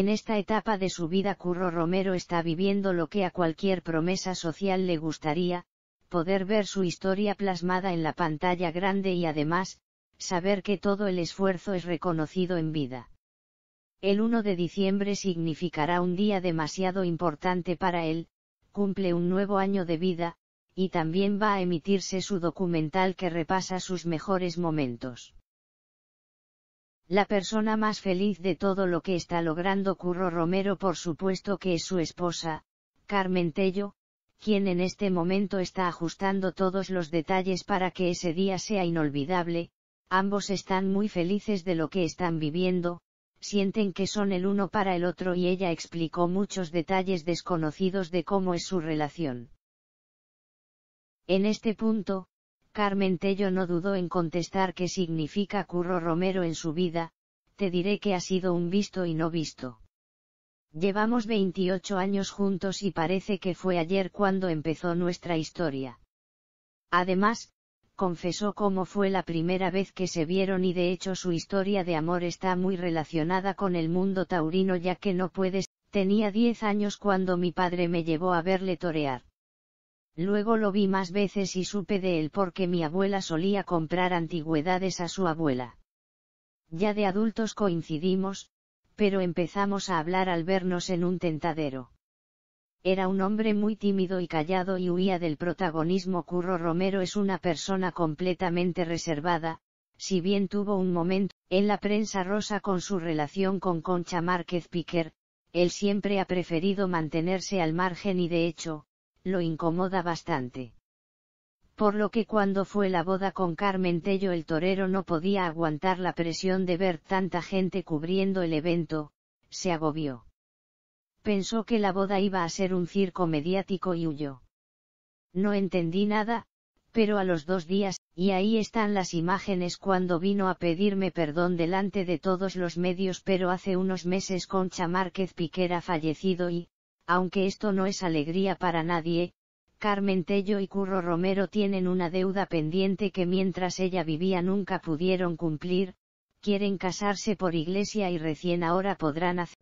En esta etapa de su vida Curro Romero está viviendo lo que a cualquier promesa social le gustaría, poder ver su historia plasmada en la pantalla grande y además, saber que todo el esfuerzo es reconocido en vida. El 1 de diciembre significará un día demasiado importante para él, cumple un nuevo año de vida, y también va a emitirse su documental que repasa sus mejores momentos. La persona más feliz de todo lo que está logrando Curro Romero por supuesto que es su esposa, Carmen Tello, quien en este momento está ajustando todos los detalles para que ese día sea inolvidable, ambos están muy felices de lo que están viviendo, sienten que son el uno para el otro y ella explicó muchos detalles desconocidos de cómo es su relación. En este punto, Carmen Tello no dudó en contestar qué significa Curro Romero en su vida, te diré que ha sido un visto y no visto. Llevamos 28 años juntos y parece que fue ayer cuando empezó nuestra historia. Además, confesó cómo fue la primera vez que se vieron y de hecho su historia de amor está muy relacionada con el mundo taurino ya que no puedes, tenía 10 años cuando mi padre me llevó a verle torear. Luego lo vi más veces y supe de él porque mi abuela solía comprar antigüedades a su abuela. Ya de adultos coincidimos, pero empezamos a hablar al vernos en un tentadero. Era un hombre muy tímido y callado y huía del protagonismo. Curro Romero es una persona completamente reservada, si bien tuvo un momento en la prensa rosa con su relación con Concha Márquez Piquer, él siempre ha preferido mantenerse al margen y de hecho, lo incomoda bastante. Por lo que cuando fue la boda con Carmen Tello el torero no podía aguantar la presión de ver tanta gente cubriendo el evento, se agobió. Pensó que la boda iba a ser un circo mediático y huyó. No entendí nada, pero a los dos días, y ahí están las imágenes cuando vino a pedirme perdón delante de todos los medios pero hace unos meses Concha Márquez Piquera fallecido y, aunque esto no es alegría para nadie, Carmen Tello y Curro Romero tienen una deuda pendiente que mientras ella vivía nunca pudieron cumplir, quieren casarse por iglesia y recién ahora podrán hacer